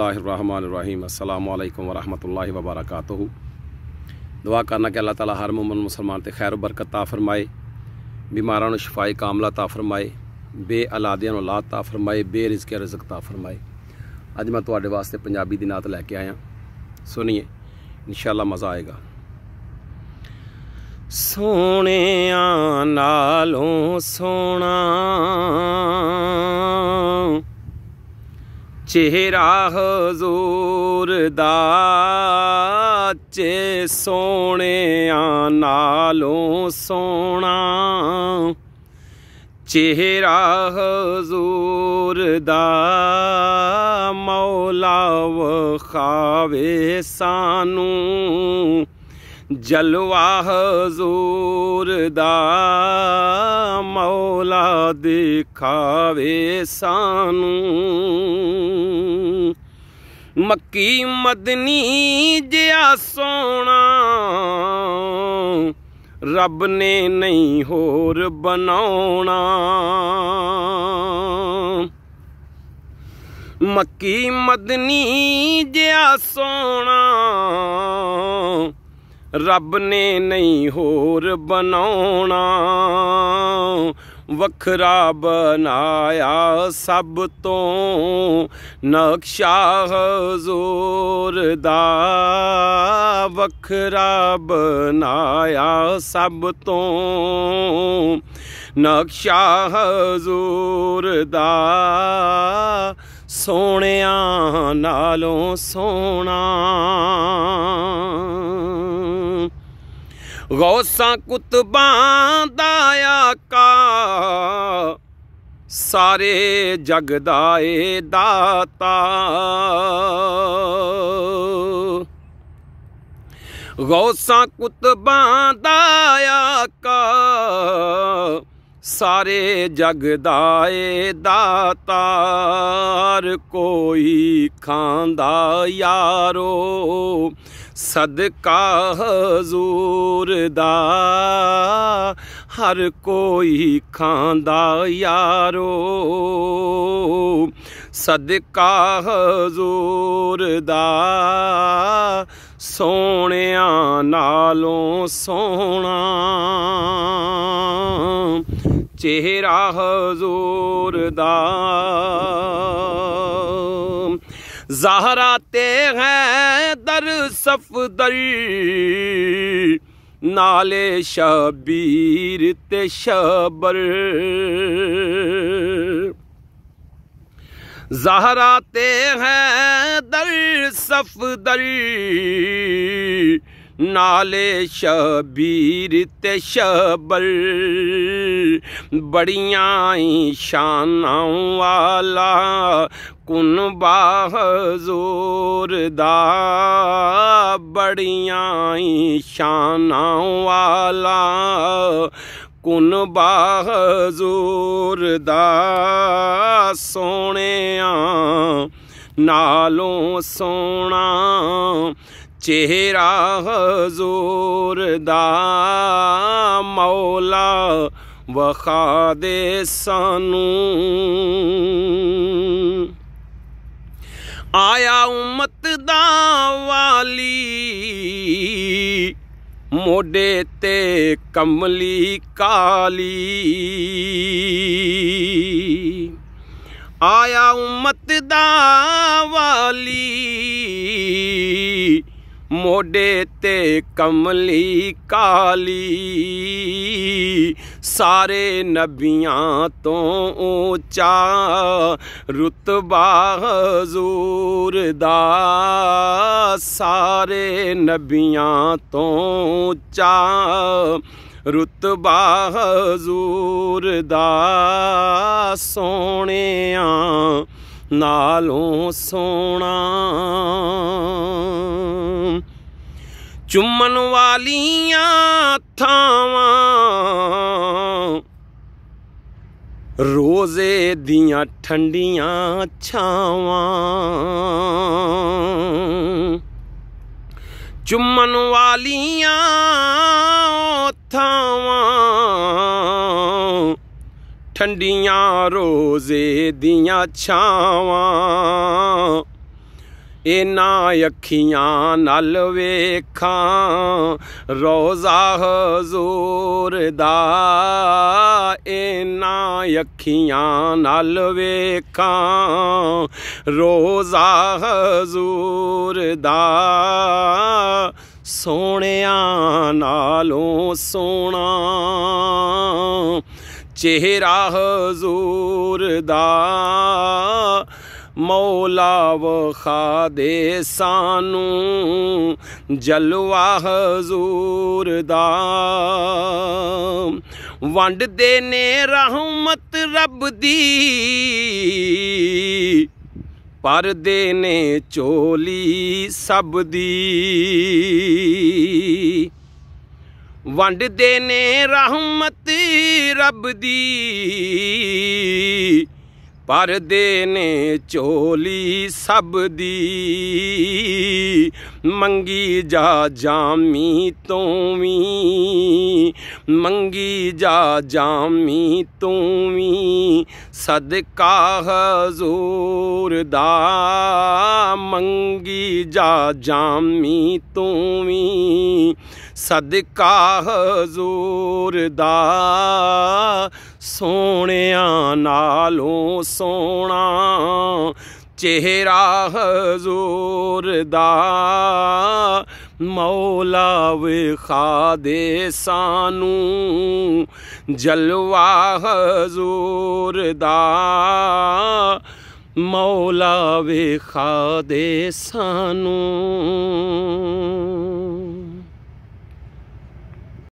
बसमीम् अल्लाम वरहमल वबरक दुआ करना कि अल्लाह ताला हर मुमन मुसलमान ते खैर बरकत ता फरमाए बीमारा शफाई कामला ता फरमाए बे अलादियान औलाद ता फरमाए बे रिजक रिजक ता फरमाए अज मैं थोड़े वास्ते पंजाबी की नात लैके आया सुनिए इंशाल्लाह मज़ा आएगा सोने नालों सोना ਚਿਹਰਾ ਹਜ਼ੂਰ ਦਾ ਚੇ ਸੋਹਣਿਆ ਨਾਲੋਂ ਸੋਹਣਾ ਚਿਹਰਾ ਹਜ਼ੂਰ ਦਾ ਮੌਲਾ ਵਖਾਵੇ ਸਾਨੂੰ ਜਲਵਾ ਹਜ਼ੂਰ ਦਾ ਮੌਲਾ ਦਿਖਾਵੇ ਸਾਨੂੰ ਮੱਕੀ ਮਦਨੀ ਜਿਆ ਸੋਣਾ ਰੱਬ ਨੇ ਨਹੀਂ ਹੋਰ ਬਣਾਉਣਾ ਮੱਕੀ ਮਦਨੀ ਜਿਆ ਸੋਣਾ ਰੱਬ ਨੇ ਨਹੀਂ ਹੋਰ ਬਣਾਉਣਾ ਵਖਰਾ ਬਣਾਇਆ ਸਭ ਤੋਂ ਨਕਸ਼ਾ ਹਜ਼ੂਰ ਦਾ ਵਖਰਾ ਬਣਾਇਆ ਸਭ ਤੋਂ ਨਕਸ਼ਾ ਹਜ਼ੂਰ ਦਾ ਸੋਹਣਿਆਂ ਨਾਲੋਂ ਸੋਹਣਾ ਗੌਸਾਂ ਕੁਤਬਾਂ ਦਾ ਆਕਾ ਸਾਰੇ ਜਗ ਦਾ ਏ ਦਾਤਾ ਗੌਸਾਂ ਕੁਤਬਾਂ ਦਾ ਆਕਾ ਸਾਰੇ ਜਗ ਦਾ ਏ ਦਾਤਾਰ ਕੋਈ ਖਾਂਦਾ ਯਾਰੋ ਸਦਕਾ ਹਜ਼ੂਰ ਦਾ ਹਰ ਕੋਈ ਖਾਂਦਾ ਯਾਰੋ ਸਦਕਾ ਹਜ਼ੂਰ ਦਾ ਸੋਹਣਿਆਂ ਨਾਲੋਂ ਸੋਹਣਾ ਚਿਹਰਾ ਹਜ਼ੂਰ ਦਾ जहराते हैं दर दरी नाले शबीर ते शबर जहराते हैं दर दरी ਨਾਲੇ ਸ਼ਬੀਰ ਤੇ ਸ਼ਬਲ ਬੜੀਆਂ ਹੀ ਸ਼ਾਨਾਂ ਵਾਲਾ ਕੁਨਬਾ ਹਜ਼ੂਰ ਦਾ ਬੜੀਆਂ ਹੀ ਸ਼ਾਨਾਂ ਵਾਲਾ ਕੁਨ ਬਾਹਜ਼ੂਰ ਦਾ ਸੋਹਣਿਆ ਨਾਲੋਂ ਸੋਹਣਾ ਚਿਹਰਾ ਹਜ਼ੂਰ ਦਾ ਮੌਲਾ ਵਖਾ ਦੇ ਸਾਨੂੰ ਆਇਆ ਉਮਤ ਦਾ ਵਾਲੀ ਮੋਢੇ ਤੇ ਕਮਲੀ ਕਾਲੀ ਆਇਆ ਉਮਤ ਦਾ ਵਾਲੀ ਮੋਢੇ ਤੇ ਕਮਲੀ ਕਾਲੀ ਸਾਰੇ ਨਬੀਆਂ ਤੋਂ ਉੱਚਾ ਰਤਬਾ ਹਜ਼ੂਰ ਦਾ ਸਾਰੇ ਨਬੀਆਂ ਤੋਂ ਉੱਚਾ ਰਤਬਾ ਹਜ਼ੂਰ ਦਾ ਸੋਹਣਿਆ ਨਾਲੋਂ ਸੋਹਣਾ ਚੁੰਮਣ ਵਾਲੀਆਂ ਥਾਵਾਂ ਰੋਜ਼ੇ ਦੀਆਂ ਠੰਡੀਆਂ ਛਾਵਾਂ ਚੁੰਮਣ ਵਾਲੀਆਂ ਥਾਵਾਂ ਠੰਡੀਆਂ ਰੋਜ਼ੇ ਦੀਆਂ ਛਾਵਾਂ ਇਨਾਂ ਅੱਖੀਆਂ ਨਾਲ ਵੇਖਾਂ ਰੋਜ਼ਾ ਹਜ਼ੂਰ ਦਾ ਇਨਾਂ ਅੱਖੀਆਂ ਨਾਲ ਵੇਖਾਂ ਰੋਜ਼ਾ ਹਜ਼ੂਰ ਦਾ ਸੋਹਣਿਆਂ ਨਾਲੋਂ ਸੋਣਾ ਚਿਹਰਾ ਹਜ਼ੂਰ ਦਾ ਮੌਲਾ ਵਖਾ ਦੇ ਸਾਨੂੰ ਜਲਵਾ ਹਜ਼ੂਰ ਦਾ ਵੰਡਦੇ ਨੇ ਰਹਿਮਤ ਰੱਬ ਦੀ ਪਰਦੇ ਨੇ ਚੋਲੀ ਸਭ ਦੀ ਵੰਡਦੇ ਨੇ ਰਹਿਮਤ ਰੱਬ ਦੀ ਭਰਦੇ ਨੇ ਝੋਲੀ ਸਭ ਦੀ ਮੰਗੀ ਜਾ ਜਾਮੀ ਤੂੰ ਵੀ ਮੰਗੀ ਜਾ ਜਾਮੀ ਤੂੰ ਵੀ ਸਦਕਾ ਹਜ਼ੂਰ ਦਾ ਮੰਗੀ ਜਾ ਜਾਮੀ ਤੂੰ ਵੀ ਸਦਕਾ ਹਜ਼ੂਰ ਦਾ ਸੋਹਣਿਆਂ ਨਾਲੋਂ ਸੋਹਣਾ चेहरा ज़ूरदा मौला विखादे सू जलवा ज़ूरदा मौला विखादे सू